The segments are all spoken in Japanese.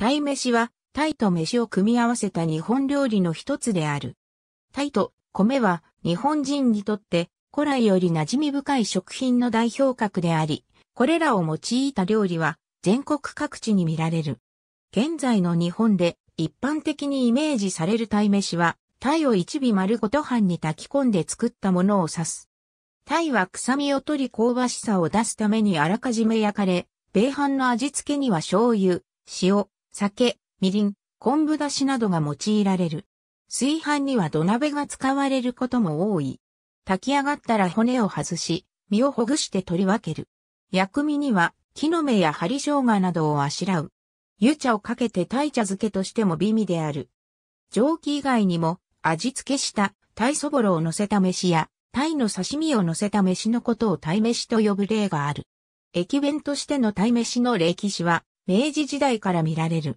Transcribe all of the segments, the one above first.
タイ飯は、タイと飯を組み合わせた日本料理の一つである。タイと米は日本人にとって古来より馴染み深い食品の代表格であり、これらを用いた料理は全国各地に見られる。現在の日本で一般的にイメージされるタイ飯は、タイを一尾丸ごと飯に炊き込んで作ったものを指す。タイは臭みを取り香ばしさを出すためにあらかじめ焼かれ、米飯の味付けには醤油、塩、酒、みりん、昆布だしなどが用いられる。炊飯には土鍋が使われることも多い。炊き上がったら骨を外し、身をほぐして取り分ける。薬味には、木の芽や針生姜などをあしらう。湯茶をかけて鯛茶漬けとしても美味である。蒸気以外にも、味付けした鯛そぼろを乗せた飯や、鯛の刺身を乗せた飯のことを鯛飯と呼ぶ例がある。駅弁としての鯛飯の歴史は、明治時代から見られる。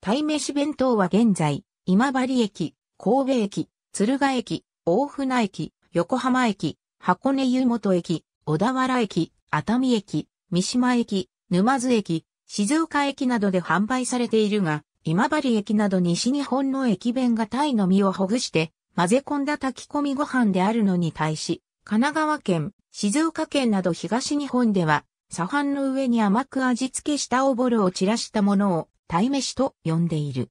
鯛めし弁当は現在、今治駅、神戸駅、鶴ヶ駅、大船駅、横浜駅、箱根湯本駅、小田原駅、熱海駅、三島駅、沼津駅、静岡駅などで販売されているが、今治駅など西日本の駅弁が鯛の身をほぐして、混ぜ込んだ炊き込みご飯であるのに対し、神奈川県、静岡県など東日本では、砂飯の上に甘く味付けしたおぼろを散らしたものを、鯛飯と呼んでいる。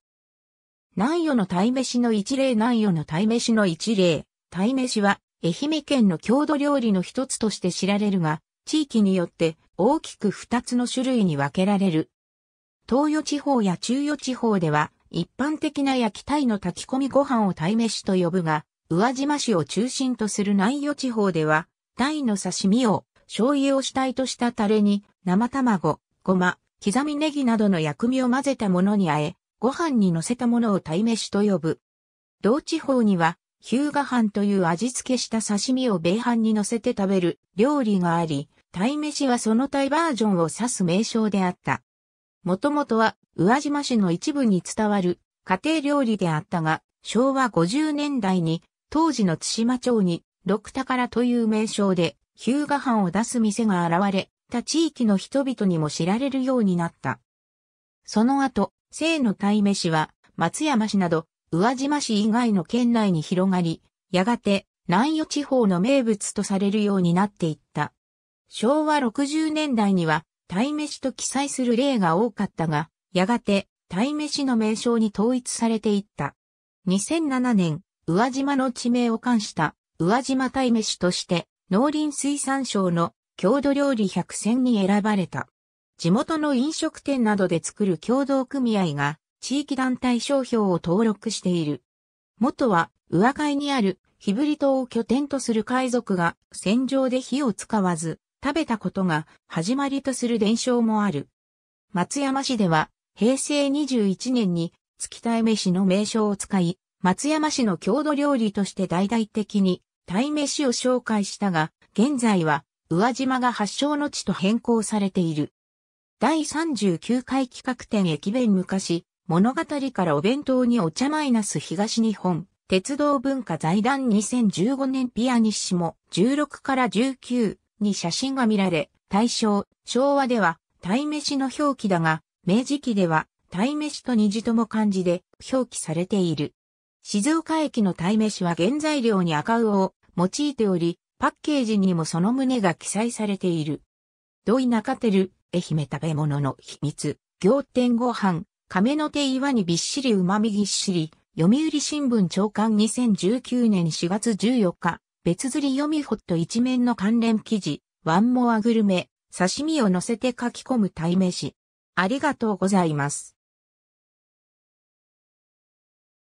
南予の鯛飯の一例南予の鯛飯の一例、鯛飯は愛媛県の郷土料理の一つとして知られるが、地域によって大きく二つの種類に分けられる。東予地方や中予地方では、一般的な焼き鯛の炊き込みご飯を鯛飯と呼ぶが、宇和島市を中心とする南予地方では、鯛の刺身を醤油を主体としたタレに、生卵、ごま、刻みネギなどの薬味を混ぜたものにあえ、ご飯に乗せたものを鯛飯と呼ぶ。同地方には、ヒューガという味付けした刺身を米飯に乗せて食べる料理があり、鯛飯はその鯛バージョンを指す名称であった。もともとは、宇和島市の一部に伝わる家庭料理であったが、昭和50年代に当時の津島町に六宝という名称でヒューガを出す店が現れ、他地域の人々にも知られるようになった。その後、生の鯛めしは、松山市など、宇和島市以外の県内に広がり、やがて、南予地方の名物とされるようになっていった。昭和60年代には、鯛めしと記載する例が多かったが、やがて、鯛めしの名称に統一されていった。2007年、宇和島の地名を冠した、宇和島鯛めしとして、農林水産省の郷土料理百選に選ばれた。地元の飲食店などで作る共同組合が地域団体商標を登録している。元は上海にあるヒブリ島を拠点とする海賊が戦場で火を使わず食べたことが始まりとする伝承もある。松山市では平成21年に月体飯の名称を使い、松山市の郷土料理として大々的に鯛めしを紹介したが、現在は、宇和島が発祥の地と変更されている。第39回企画展駅弁昔、物語からお弁当にお茶マイナス東日本、鉄道文化財団2015年ピアニッシモ16から19に写真が見られ、大正、昭和では、鯛めしの表記だが、明治期では、鯛めしと虹とも漢字で表記されている。静岡駅の鯛めしは原材料に赤魚を用いており、パッケージにもその旨が記載されている。土井中テル、愛媛食べ物の秘密、行天ご飯、亀の手岩にびっしり旨みぎっしり、読売新聞長官2019年4月14日、別釣り読みホット一面の関連記事、ワンモアグルメ、刺身を乗せて書き込む鯛めし。ありがとうございます。